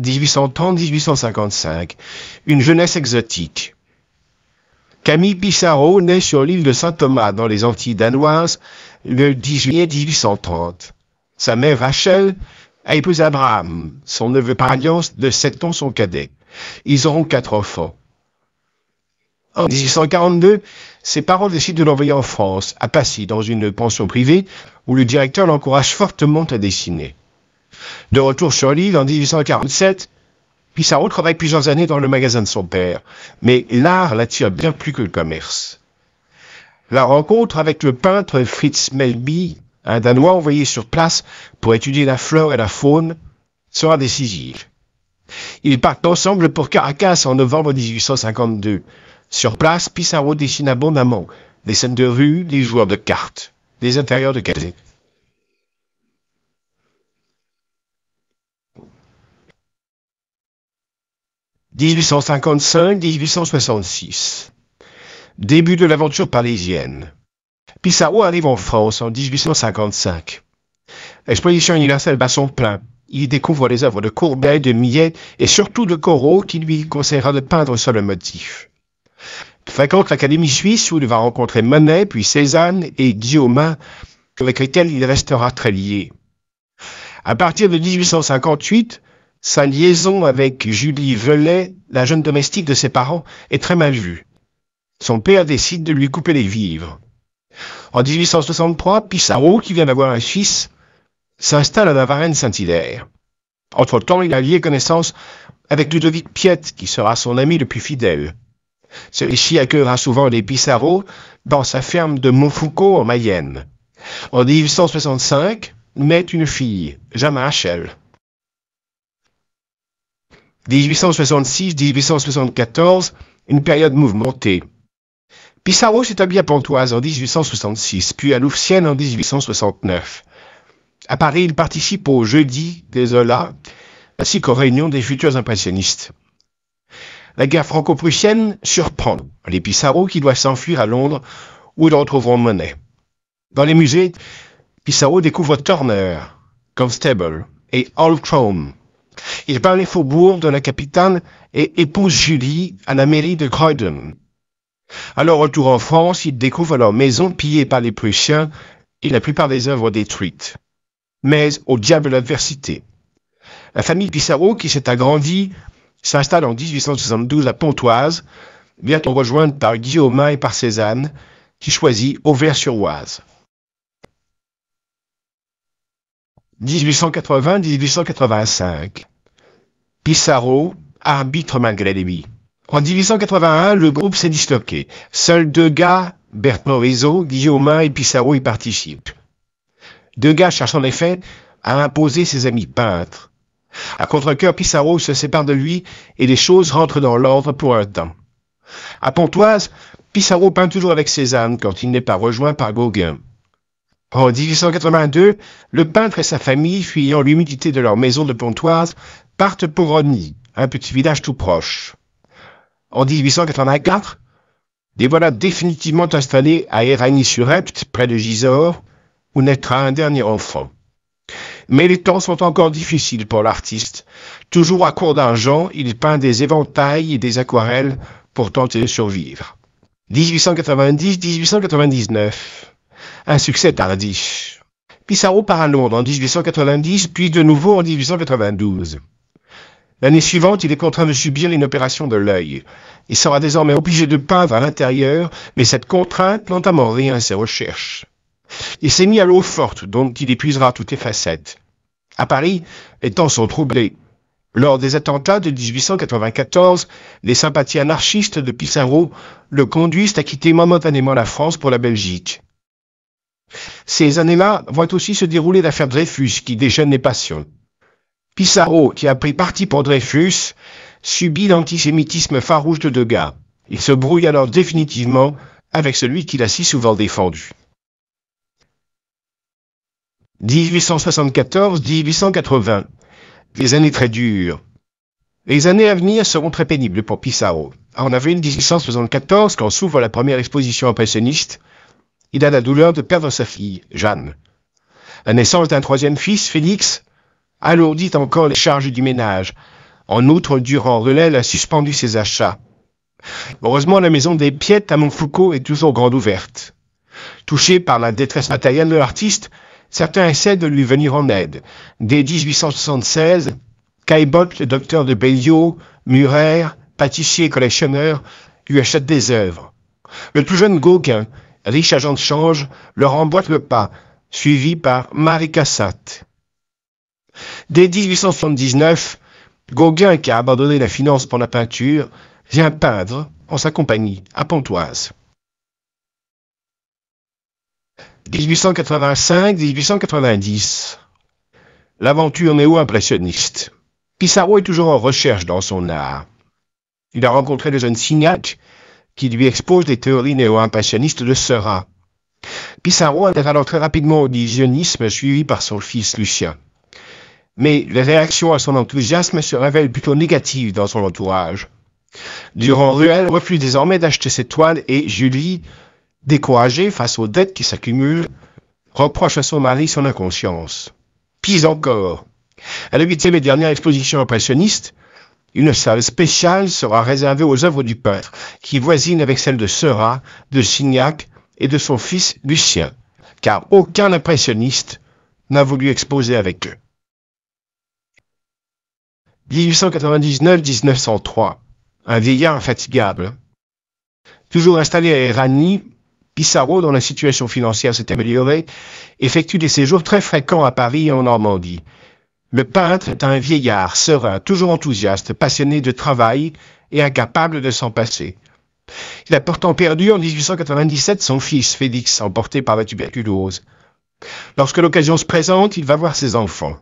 1830-1855, une jeunesse exotique. Camille Pissarro naît sur l'île de Saint-Thomas dans les Antilles danoises le 10 juillet 1830. Sa mère Rachel a épousé Abraham, son neveu par alliance de sept ans son cadet. Ils auront quatre enfants. En 1842, ses parents décident de l'envoyer en France, à Passy, dans une pension privée, où le directeur l'encourage fortement à dessiner. De retour sur l'île en 1847, Pissarro travaille plusieurs années dans le magasin de son père, mais l'art l'attire bien plus que le commerce. La rencontre avec le peintre Fritz Melby, un Danois envoyé sur place pour étudier la flore et la faune, sera décisive. Ils partent ensemble pour Caracas en novembre 1852. Sur place, Pissarro dessine abondamment des scènes de rue, des joueurs de cartes, des intérieurs de cafés. 1855-1866. Début de l'aventure parisienne. Pissarro arrive en France en 1855. L'exposition universelle bat son plein. Il découvre les œuvres de Courbet, de Millet et surtout de Corot qui lui conseillera de peindre sur le motif. Il fréquente l'Académie suisse où il va rencontrer Monet, puis Cézanne et Guillaumin, avec lesquels il restera très lié. À partir de 1858, sa liaison avec Julie Velay, la jeune domestique de ses parents, est très mal vue. Son père décide de lui couper les vivres. En 1863, Pissarro, qui vient d'avoir un fils, s'installe à la Varenne Saint-Hilaire. Entre-temps, il a lié connaissance avec Ludovic Piette, qui sera son ami le plus fidèle. Celui-ci accueillera souvent les Pissarro dans sa ferme de Montfoucault en Mayenne. En 1865, naît une fille, Jama 1866-1874, une période mouvementée. Pissarro s'établit à Pontoise en 1866, puis à Louvciennes en 1869. À Paris, il participe au Jeudi des Zola, ainsi qu'aux réunions des futurs impressionnistes. La guerre franco-prussienne surprend les Pissarro qui doivent s'enfuir à Londres où ils retrouveront Monet. Dans les musées, Pissarro découvre Turner, Constable et Holcombe, il part les faubourgs de la capitale et épouse Julie à la mairie de Croydon. À leur retour en France, ils découvrent leur maison pillée par les Prussiens et la plupart des œuvres détruites. Mais au diable l'adversité. La famille Pissarro, qui s'est agrandie, s'installe en 1872 à Pontoise, bientôt rejointe par Guillaume et par Cézanne, qui choisit Auvers-sur-Oise. 1880-1885. Pissarro, arbitre malgré lui. En 1881, le groupe s'est disloqué. Seuls deux gars, Morisot, Guillaumin et Pissarro y participent. Deux gars cherchant en effet à imposer ses amis peintres. À contre-cœur, Pissarro se sépare de lui et les choses rentrent dans l'ordre pour un temps. À Pontoise, Pissarro peint toujours avec Cézanne quand il n'est pas rejoint par Gauguin. En 1882, le peintre et sa famille, fuyant l'humidité de leur maison de Pontoise, partent pour Rony, un petit village tout proche. En 1884, les voilà définitivement installés à Éragny-sur-Epte, près de Gisors, où naîtra un dernier enfant. Mais les temps sont encore difficiles pour l'artiste. Toujours à court d'argent, il peint des éventails et des aquarelles pour tenter de survivre. 1890-1899 un succès tardif. Pissarro part à Londres en 1890, puis de nouveau en 1892. L'année suivante, il est contraint de subir une opération de l'œil. Il sera désormais obligé de peindre à l'intérieur, mais cette contrainte lentement rien à ses recherches. Il s'est mis à l'eau forte, dont il épuisera toutes les facettes. À Paris, les temps sont troublés. Lors des attentats de 1894, les sympathies anarchistes de Pissarro le conduisent à quitter momentanément la France pour la Belgique. Ces années-là vont aussi se dérouler l'affaire Dreyfus qui déchaîne les passions. Pissarro, qui a pris parti pour Dreyfus, subit l'antisémitisme farouche de Degas. Il se brouille alors définitivement avec celui qu'il a si souvent défendu. 1874-1880. Des années très dures. Les années à venir seront très pénibles pour Pissarro. En avril 1874, quand s'ouvre la première exposition impressionniste, il a la douleur de perdre sa fille, Jeanne. La naissance d'un troisième fils, Félix, alourdit encore les charges du ménage. En outre, Durand Relais a suspendu ses achats. Heureusement, la maison des Piettes à Montfoucault est toujours grande ouverte. Touché par la détresse matérielle de l'artiste, certains essaient de lui venir en aide. Dès 1876, Caillebotte, le docteur de Béliot, Murer, pâtissier et collectionneur, lui achète des œuvres. Le plus jeune Gauguin riche agent de change, leur emboîte le pas, suivi par Marie Cassatt. Dès 1879, Gauguin, qui a abandonné la finance pour la peinture, vient peindre en sa compagnie à Pontoise. 1885-1890. L'aventure néo-impressionniste. Pissarro est toujours en recherche dans son art. Il a rencontré le jeune Signac, qui lui expose les théories néo-impressionnistes de Seurat. Pissarro adhère alors très rapidement au divisionnisme suivi par son fils Lucien. Mais les réactions à son enthousiasme se révèlent plutôt négatives dans son entourage. Durand Ruel refuse désormais d'acheter ses toiles et Julie, découragée face aux dettes qui s'accumulent, reproche à son mari son inconscience. Pis encore, à la huitième et dernière exposition impressionniste, une salle spéciale sera réservée aux œuvres du peintre, qui voisine avec celles de Seurat, de Signac et de son fils Lucien, car aucun impressionniste n'a voulu exposer avec eux. 1899-1903, un vieillard infatigable. Toujours installé à Erani, Pissarro, dont la situation financière s'est améliorée, effectue des séjours très fréquents à Paris et en Normandie. Le peintre est un vieillard serein, toujours enthousiaste, passionné de travail et incapable de s'en passer. Il a pourtant perdu en 1897 son fils Félix, emporté par la tuberculose. Lorsque l'occasion se présente, il va voir ses enfants.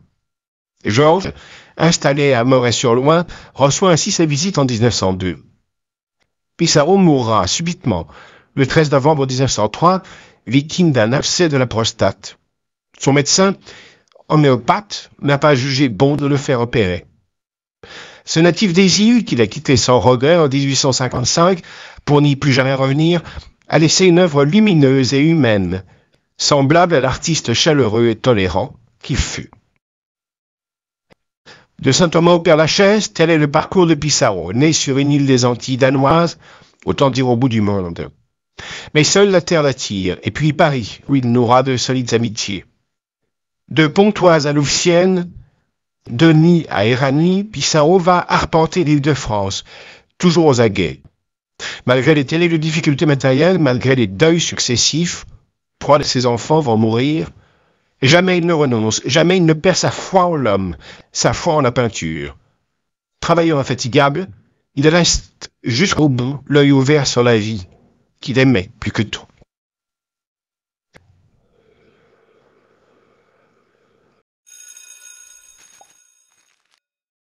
Georges, installé à Moret-sur-Loing, reçoit ainsi sa visite en 1902. Pissarro mourra subitement le 13 novembre 1903, victime d'un abcès de la prostate. Son médecin homéopathe, n'a pas jugé bon de le faire opérer. Ce natif des îles, qu'il a quitté sans regret en 1855 pour n'y plus jamais revenir, a laissé une œuvre lumineuse et humaine, semblable à l'artiste chaleureux et tolérant qui fut. De Saint-Thomas au Père-Lachaise, tel est le parcours de Pissarro, né sur une île des Antilles danoise, autant dire au bout du monde. Mais seule la terre l'attire, et puis Paris, où il nourra de solides amitiés. De Pontoise à Louvciennes, de Nîmes à Éragny, Pissarro va arpenter l'île de France, toujours aux aguets. Malgré les de difficultés matérielles, malgré les deuils successifs, trois de ses enfants vont mourir. Jamais il ne renonce, jamais il ne perd sa foi en l'homme, sa foi en la peinture. Travailleur infatigable, il reste jusqu'au bout l'œil ouvert sur la vie, qu'il aimait plus que tout.